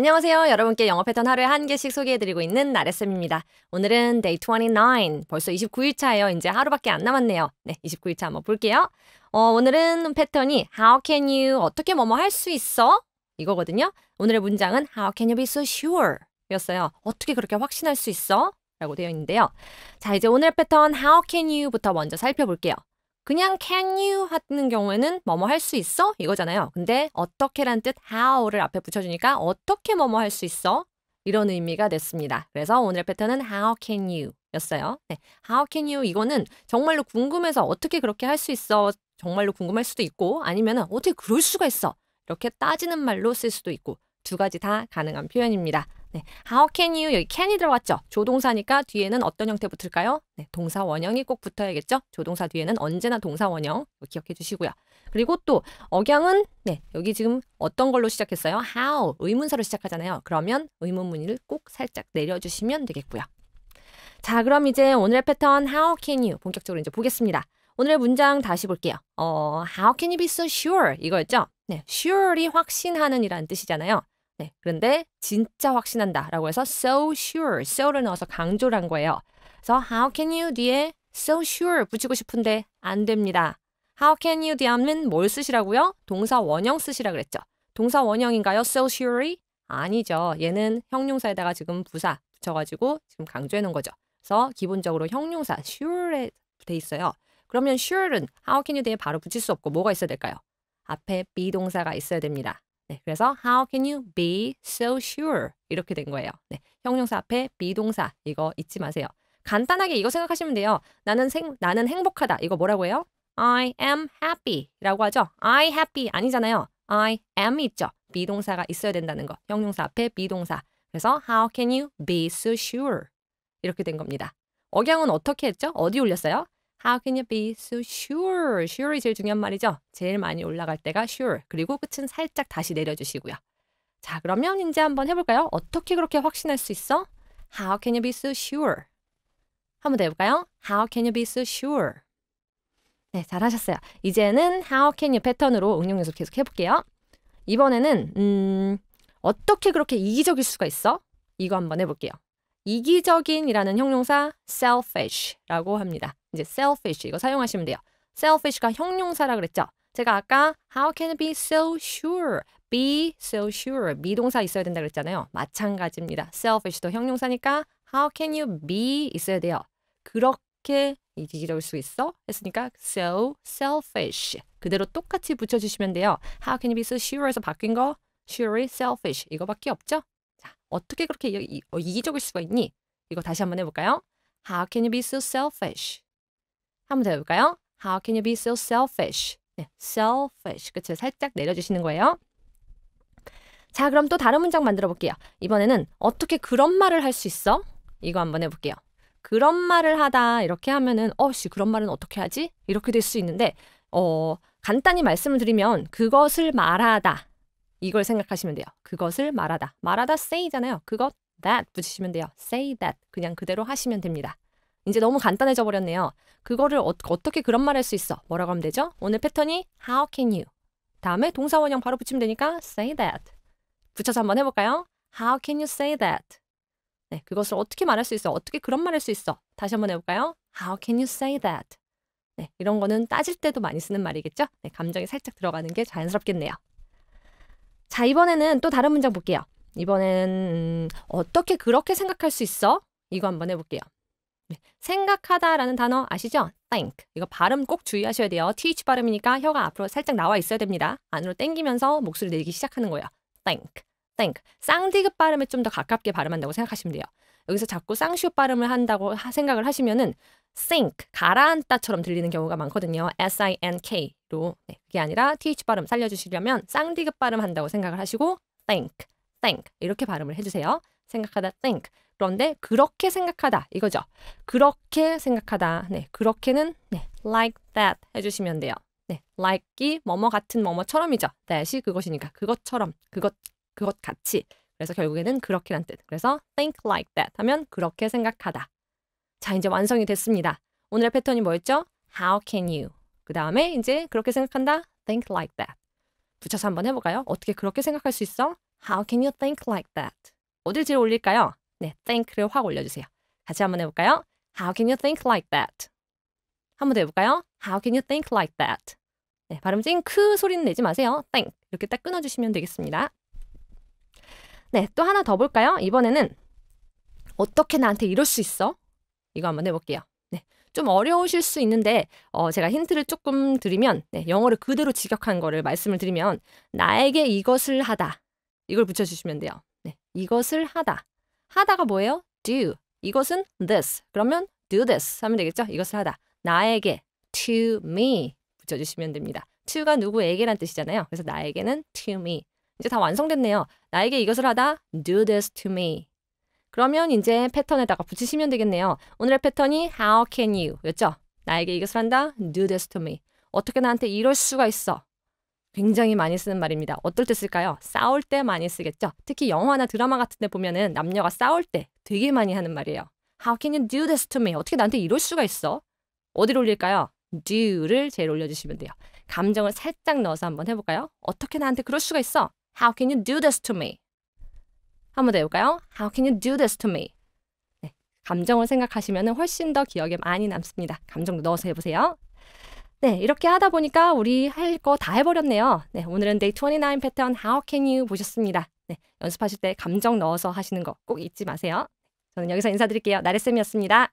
안녕하세요. 여러분께 영어 패턴 하루에 한 개씩 소개해드리고 있는 나래쌤입니다. 오늘은 day 29. 벌써 29일차예요. 이제 하루밖에 안 남았네요. 네, 29일차 한번 볼게요. 어, 오늘은 패턴이 How can you 어떻게 뭐뭐 할 수 있어? 이거거든요. 오늘의 문장은 How can you be so sure? 였어요. 어떻게 그렇게 확신할 수 있어? 라고 되어 있는데요. 자, 이제 오늘 패턴 How can you부터 먼저 살펴볼게요. 그냥 can you 하는 경우에는 뭐뭐 할 수 있어? 이거잖아요. 근데 어떻게란 뜻 how를 앞에 붙여주니까 어떻게 뭐뭐 할 수 있어? 이런 의미가 됐습니다. 그래서 오늘 의 패턴은 how can you 였어요. 네. How can you 이거는 정말로 궁금해서 어떻게 그렇게 할 수 있어? 정말로 궁금할 수도 있고 아니면 어떻게 그럴 수가 있어? 이렇게 따지는 말로 쓸 수도 있고 두 가지 다 가능한 표현입니다. 네, how can you 여기 can이 들어왔죠 조동사니까 뒤에는 어떤 형태 붙을까요? 네, 동사 원형이 꼭 붙어야겠죠. 조동사 뒤에는 언제나 동사 원형 기억해 주시고요. 그리고 또 억양은 네, 여기 지금 어떤 걸로 시작했어요? how 의문사로 시작하잖아요. 그러면 의문 문의를 꼭 살짝 내려주시면 되겠고요. 자, 그럼 이제 오늘의 패턴 how can you 본격적으로 이제 보겠습니다. 오늘의 문장 다시 볼게요. 어, how can you be so sure? 이거였죠? 네, sure이 확신하는 이라는 뜻이잖아요. 네, 그런데 진짜 확신한다라고 해서 so sure, so를 넣어서 강조를 한 거예요. 그래서 how can you 뒤에 so sure 붙이고 싶은데 안 됩니다. How can you 뒤하면 뭘 쓰시라고요? 동사 원형 쓰시라 그랬죠. 동사 원형인가요? So surely? 아니죠. 얘는 형용사에다가 지금 부사 붙여가지고 지금 강조해 놓은 거죠. 그래서 기본적으로 형용사 sure에 돼 있어요. 그러면 sure은 how can you 뒤에 바로 붙일 수 없고 뭐가 있어야 될까요? 앞에 be 동사가 있어야 됩니다. 네, 그래서 how can you be so sure 이렇게 된 거예요. 네, 형용사 앞에 be 동사 이거 잊지 마세요. 간단하게 이거 생각하시면 돼요. 나는 생, 나는 행복하다. 이거 뭐라고 해요? I am happy라고 하죠. I happy 아니잖아요. I am 있죠. 비동사가 있어야 된다는 거. 형용사 앞에 비동사. 그래서 how can you be so sure 이렇게 된 겁니다. 억양은 어떻게 했죠? 어디 올렸어요? How can you be so sure? sure이 제일 중요한 말이죠. 제일 많이 올라갈 때가 sure. 그리고 끝은 살짝 다시 내려주시고요. 자, 그러면 이제 한번 해볼까요? 어떻게 그렇게 확신할 수 있어? How can you be so sure? 한번 해볼까요? How can you be so sure? 네, 잘하셨어요. 이제는 how can you 패턴으로 응용 연습 계속 해볼게요. 이번에는 음, 어떻게 그렇게 이기적일 수가 있어? 이거 한번 해볼게요. 이기적인이라는 형용사 selfish라고 합니다. 이제 selfish 이거 사용하시면 돼요. selfish가 형용사라 그랬죠. 제가 아까 how can I be so sure? be so sure 미동사 있어야 된다 그랬잖아요. 마찬가지입니다. selfish도 형용사니까 how can you be 있어야 돼요. 그렇게 이기적일 수 있어? 했으니까 so selfish 그대로 똑같이 붙여주시면 돼요. how can you be so sure 에서 바뀐 거 surely selfish 이거밖에 없죠? 어떻게 그렇게 이, 어, 기적일 수가 있니? 이거 다시 한번 해볼까요? How can you be so selfish? 한번 더 해볼까요? How can you be so selfish? 네, selfish. 그쵸? 살짝 내려주시는 거예요. 자, 그럼 또 다른 문장 만들어 볼게요. 이번에는 어떻게 그런 말을 할 수 있어? 이거 한번 해볼게요. 그런 말을 하다 이렇게 하면은 어씨 그런 말은 어떻게 하지? 이렇게 될 수 있는데 어 간단히 말씀을 드리면 그것을 말하다 이걸 생각하시면 돼요. 그것을 말하다. 말하다 say잖아요. 그것 that 붙이시면 돼요. say that 그냥 그대로 하시면 됩니다. 이제 너무 간단해져 버렸네요. 그거를 어, 떻게 그런 말 할 수 있어? 뭐라고 하면 되죠? 오늘 패턴이 how can you 다음에 동사원형 바로 붙이면 되니까 say that 붙여서 한번 해볼까요? How can you say that? 네, 그것을 어떻게 말할 수 있어? 어떻게 그런 말 할 수 있어? 다시 한번 해볼까요? How can you say that? 네, 이런 거는 따질 때도 많이 쓰는 말이겠죠? 네, 감정이 살짝 들어가는 게 자연스럽겠네요. 자, 이번에는 또 다른 문장 볼게요. 이번엔 음, 어떻게 그렇게 생각할 수 있어? 이거 한번 해볼게요. 네. 생각하다라는 단어 아시죠? think. 이거 발음 꼭 주의하셔야 돼요. th 발음이니까 혀가 앞으로 살짝 나와 있어야 됩니다. 안으로 땡기면서 목소리 내기 시작하는 거예요. think. think. 쌍디귿 발음에 좀 더 가깝게 발음한다고 생각하시면 돼요. 여기서 자꾸 쌍시옷 발음을 한다고 생각을 하시면은 sink 가라앉다처럼 들리는 경우가 많거든요. S-I-N-K로 네, 그게 아니라 TH 발음 살려주시려면 쌍디귿 발음 한다고 생각을 하시고 think, think 이렇게 발음을 해주세요. 생각하다 think 그런데 그렇게 생각하다 이거죠. 그렇게 생각하다 네 그렇게는 네, like that 해주시면 돼요. 네, like이 뭐뭐 같은 뭐뭐처럼이죠. that이 그것이니까 그것처럼 그것 그것 같이. 그래서 결국에는 그렇게란 뜻. 그래서 think like that 하면 그렇게 생각하다. 자, 이제 완성이 됐습니다. 오늘의 패턴이 뭐였죠? How can you? 그 다음에 이제 그렇게 생각한다. Think like that. 붙여서 한번 해볼까요? 어떻게 그렇게 생각할 수 있어? How can you think like that? 어딜 제일 올릴까요? 네, think를 확 올려주세요. 같이 한번 해볼까요? How can you think like that? 한 번 더 해볼까요? How can you think like that? 네, 발음 찡크 소리는 내지 마세요. think 이렇게 딱 끊어주시면 되겠습니다. 네, 또 하나 더 볼까요? 이번에는 어떻게 나한테 이럴 수 있어? 이거 한번 해볼게요. 네, 좀 어려우실 수 있는데 어, 제가 힌트를 조금 드리면 네, 영어를 그대로 직역한 거를 말씀을 드리면 나에게 이것을 하다 이걸 붙여주시면 돼요. 네, 이것을 하다 하다가 뭐예요? do 이것은 this 그러면 do this 하면 되겠죠? 이것을 하다 나에게 to me 붙여주시면 됩니다. to가 누구에게란 뜻이잖아요. 그래서 나에게는 to me 이제 다 완성됐네요. 나에게 이것을 하다 do this to me. 그러면 이제 패턴에다가 붙이시면 되겠네요. 오늘의 패턴이 how can you 였죠? 나에게 이것을 한다 do this to me. 어떻게 나한테 이럴 수가 있어. 굉장히 많이 쓰는 말입니다. 어떨 때 쓸까요? 싸울 때 많이 쓰겠죠. 특히 영화나 드라마 같은 데 보면은 남녀가 싸울 때 되게 많이 하는 말이에요. How can you do this to me? 어떻게 나한테 이럴 수가 있어? 어디로 올릴까요? do를 제일 올려주시면 돼요. 감정을 살짝 넣어서 한번 해볼까요? 어떻게 나한테 그럴 수가 있어? How can you do this to me? 한번 더 해볼까요? How can you do this to me? 네, 감정을 생각하시면 훨씬 더 기억에 많이 남습니다. 감정도 넣어서 해보세요. 네, 이렇게 하다 보니까 우리 할 거 다 해버렸네요. 네, 오늘은 데이 29 패턴 How can you 보셨습니다. 네, 연습하실 때 감정 넣어서 하시는 거 꼭 잊지 마세요. 저는 여기서 인사드릴게요. 나래쌤이었습니다.